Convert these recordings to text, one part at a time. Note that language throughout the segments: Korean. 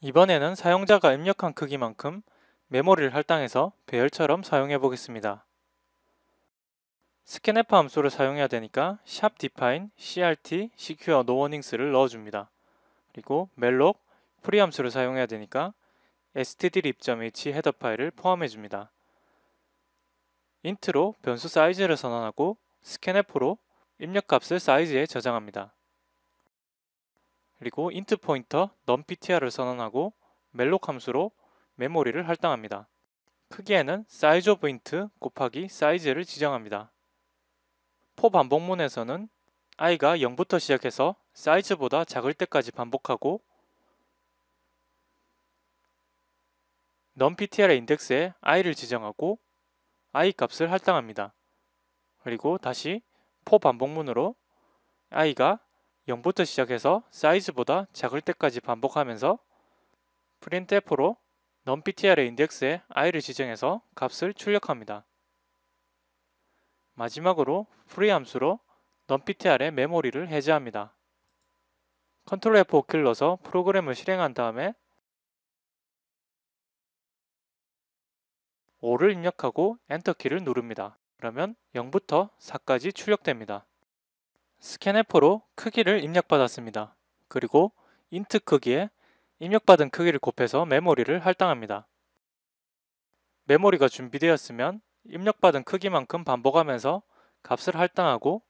이번에는 사용자가 입력한 크기만큼 메모리를 할당해서 배열처럼 사용해 보겠습니다. 스캔F 함수를 사용해야 되니까 define crt secure no warnings를 넣어줍니다. 그리고 malloc free 함수를 사용해야 되니까 stdlib.h 헤더 파일을 포함해 줍니다. i n 로 변수 사이즈를 선언하고 s c f 로 입력값을 사이즈에 저장합니다. 그리고 int 포인터 numptr을 선언하고 malloc 함수로 메모리를 할당합니다. 크기에는 size of int 곱하기 size를 지정합니다. 포 반복문에서는 i가 0부터 시작해서 size보다 작을 때까지 반복하고 numptr의 인덱스에 i를 지정하고 i 값을 할당합니다. 그리고 다시 포 반복문으로 i가 0부터 시작해서 사이즈보다 작을 때까지 반복하면서 printf로 num-ptr의 인덱스에 i를 지정해서 값을 출력합니다. 마지막으로 free 함수로 num-ptr의 메모리를 해제합니다. Ctrl F5 키를 넣어서 프로그램을 실행한 다음에 5를 입력하고 엔터 키를 누릅니다. 그러면 0부터 4까지 출력됩니다. 스캔 a n f 로 크기를 입력받았습니다. 그리고 인트 크기에 입력받은 크기를 곱해서 메모리를 할당합니다. 메모리가 준비되었으면 입력받은 크기만큼 반복하면서 값을 할당하고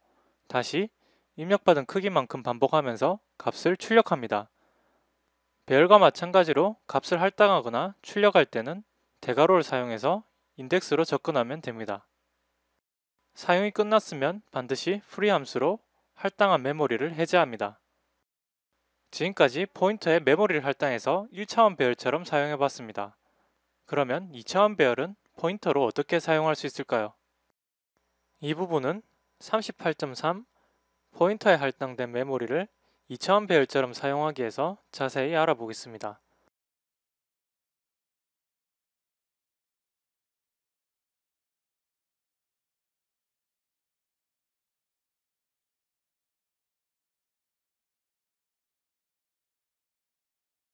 다시 입력받은 크기만큼 반복하면서 값을 출력합니다. 배열과 마찬가지로 값을 할당하거나 출력할 때는 대괄호를 사용해서 인덱스로 접근하면 됩니다. 사용이 끝났으면 반드시 free 함수로 할당한 메모리를 해제합니다. 지금까지 포인터의 메모리를 할당해서 1차원 배열처럼 사용해봤습니다. 그러면 2차원 배열은 포인터로 어떻게 사용할 수 있을까요? 이 부분은 38.3 포인터에 할당된 메모리를 2차원 배열처럼 사용하기 위해서 자세히 알아보겠습니다.